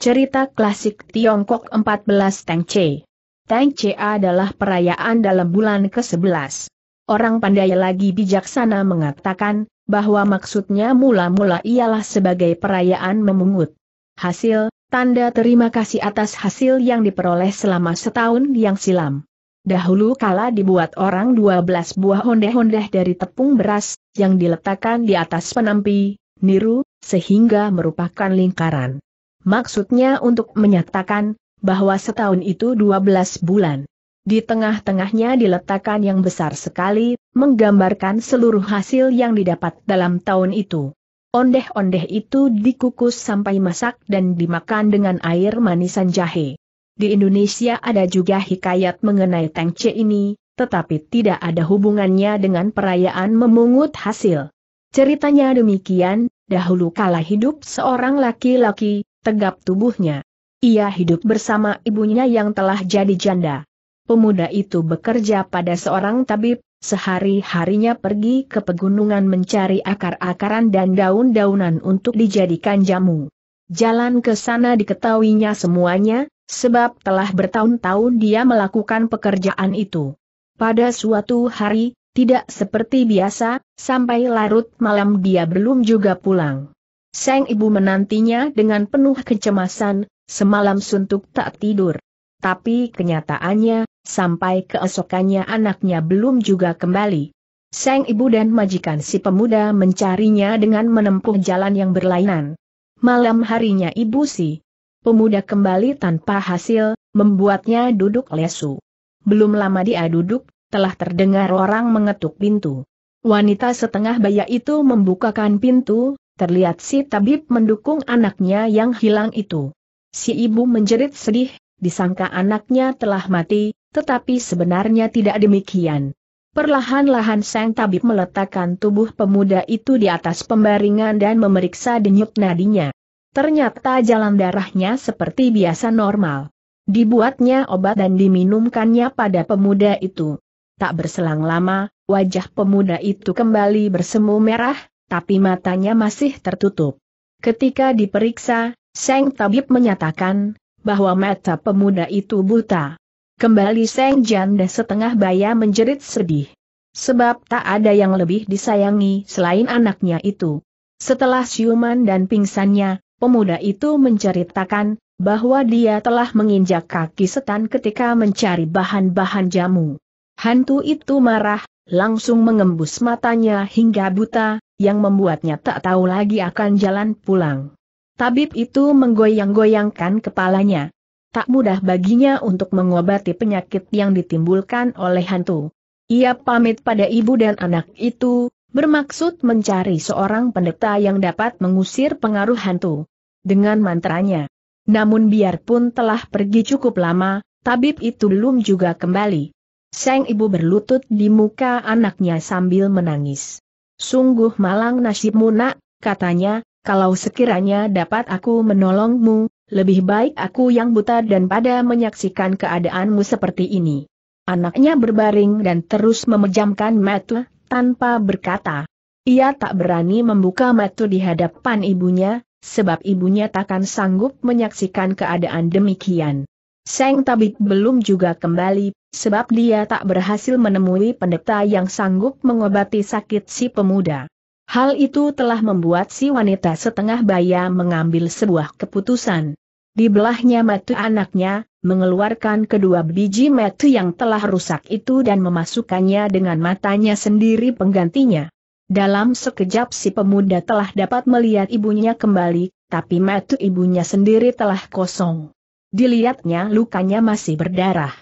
Cerita klasik Tiongkok 14 Tang Che. Tang Che adalah perayaan dalam bulan ke-11. Orang pandai lagi bijaksana mengatakan, bahwa maksudnya mula-mula ialah sebagai perayaan memungut. Hasil, tanda terima kasih atas hasil yang diperoleh selama setahun yang silam. Dahulu kala dibuat orang 12 buah hondeh hondeh dari tepung beras, yang diletakkan di atas penampi, niru, sehingga merupakan lingkaran maksudnya untuk menyatakan bahwa setahun itu 12 bulan. Di tengah-tengahnya diletakkan yang besar sekali, menggambarkan seluruh hasil yang didapat dalam tahun itu. Ondeh-ondeh itu dikukus sampai masak dan dimakan dengan air manisan jahe. Di Indonesia ada juga hikayat mengenai tengce ini, tetapi tidak ada hubungannya dengan perayaan memungut hasil. Ceritanya demikian, dahulu kala hidup seorang laki-laki, tegap tubuhnya. Ia hidup bersama ibunya yang telah jadi janda. Pemuda itu bekerja pada seorang tabib, sehari-harinya pergi ke pegunungan mencari akar-akaran dan daun-daunan untuk dijadikan jamu. Jalan ke sana diketahuinya semuanya, sebab telah bertahun-tahun dia melakukan pekerjaan itu. Pada suatu hari, tidak seperti biasa, sampai larut malam dia belum juga pulang. Seng ibu menantinya dengan penuh kecemasan, semalam suntuk tak tidur. Tapi kenyataannya, sampai keesokannya anaknya belum juga kembali. Seng ibu dan majikan si pemuda mencarinya dengan menempuh jalan yang berlainan. Malam harinya ibu si pemuda kembali tanpa hasil, membuatnya duduk lesu. Belum lama dia duduk, telah terdengar orang mengetuk pintu. Wanita setengah baya itu membukakan pintu, terlihat si tabib mendukung anaknya yang hilang itu. Si ibu menjerit sedih, disangka anaknya telah mati, tetapi sebenarnya tidak demikian. Perlahan-lahan sang tabib meletakkan tubuh pemuda itu di atas pembaringan dan memeriksa denyut nadinya. Ternyata jalan darahnya seperti biasa normal. Dibuatnya obat dan diminumkannya pada pemuda itu. Tak berselang lama, wajah pemuda itu kembali bersemu merah, tapi matanya masih tertutup. Ketika diperiksa, Seng Tabib menyatakan, bahwa mata pemuda itu buta. Kembali Seng Janda setengah baya menjerit sedih. Sebab tak ada yang lebih disayangi selain anaknya itu. Setelah siuman dan pingsannya, pemuda itu menceritakan, bahwa dia telah menginjak kaki setan ketika mencari bahan-bahan jamu. Hantu itu marah, langsung mengembus matanya hingga buta, yang membuatnya tak tahu lagi akan jalan pulang. Tabib itu menggoyang-goyangkan kepalanya. Tak mudah baginya untuk mengobati penyakit yang ditimbulkan oleh hantu. Ia pamit pada ibu dan anak itu, bermaksud mencari seorang pendeta yang dapat mengusir pengaruh hantu. Dengan mantranya. Namun biarpun telah pergi cukup lama, tabib itu belum juga kembali. Sang ibu berlutut di muka anaknya sambil menangis. Sungguh malang nasibmu nak, katanya, kalau sekiranya dapat aku menolongmu, lebih baik aku yang buta dan pada menyaksikan keadaanmu seperti ini. Anaknya berbaring dan terus memejamkan mata, tanpa berkata. Ia tak berani membuka mata di hadapan ibunya, sebab ibunya takkan sanggup menyaksikan keadaan demikian. Seng tabib belum juga kembali, sebab dia tak berhasil menemui pendeta yang sanggup mengobati sakit si pemuda. Hal itu telah membuat si wanita setengah baya mengambil sebuah keputusan. Di belahnya mata anaknya, mengeluarkan kedua biji mata yang telah rusak itu dan memasukkannya dengan matanya sendiri penggantinya. Dalam sekejap si pemuda telah dapat melihat ibunya kembali, tapi mata ibunya sendiri telah kosong. Dilihatnya lukanya masih berdarah.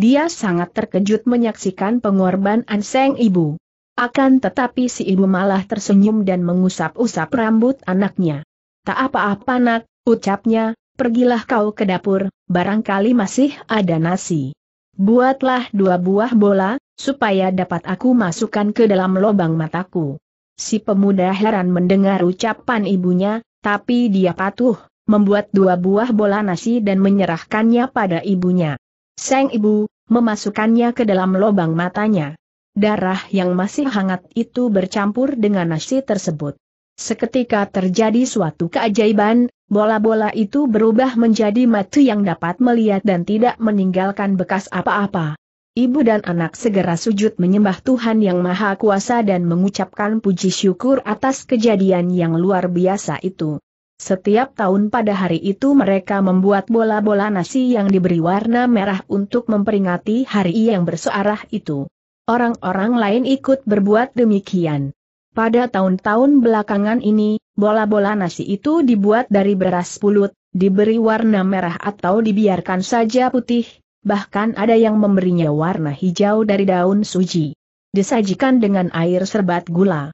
Dia sangat terkejut menyaksikan pengorbanan sang Ibu. Akan tetapi si ibu malah tersenyum dan mengusap-usap rambut anaknya. Tak apa-apa nak, ucapnya, pergilah kau ke dapur, barangkali masih ada nasi. Buatlah dua buah bola, supaya dapat aku masukkan ke dalam lubang mataku. Si pemuda heran mendengar ucapan ibunya, tapi dia patuh, membuat dua buah bola nasi dan menyerahkannya pada ibunya. Seng ibu, memasukkannya ke dalam lubang matanya. Darah yang masih hangat itu bercampur dengan nasi tersebut. Seketika terjadi suatu keajaiban, bola-bola itu berubah menjadi mata yang dapat melihat dan tidak meninggalkan bekas apa-apa. Ibu dan anak segera sujud menyembah Tuhan Yang Maha Kuasa dan mengucapkan puji syukur atas kejadian yang luar biasa itu. Setiap tahun pada hari itu mereka membuat bola-bola nasi yang diberi warna merah untuk memperingati hari yang bersuarah itu. Orang-orang lain ikut berbuat demikian. Pada tahun-tahun belakangan ini, bola-bola nasi itu dibuat dari beras pulut, diberi warna merah atau dibiarkan saja putih, bahkan ada yang memberinya warna hijau dari daun suji. Disajikan dengan air serbat gula.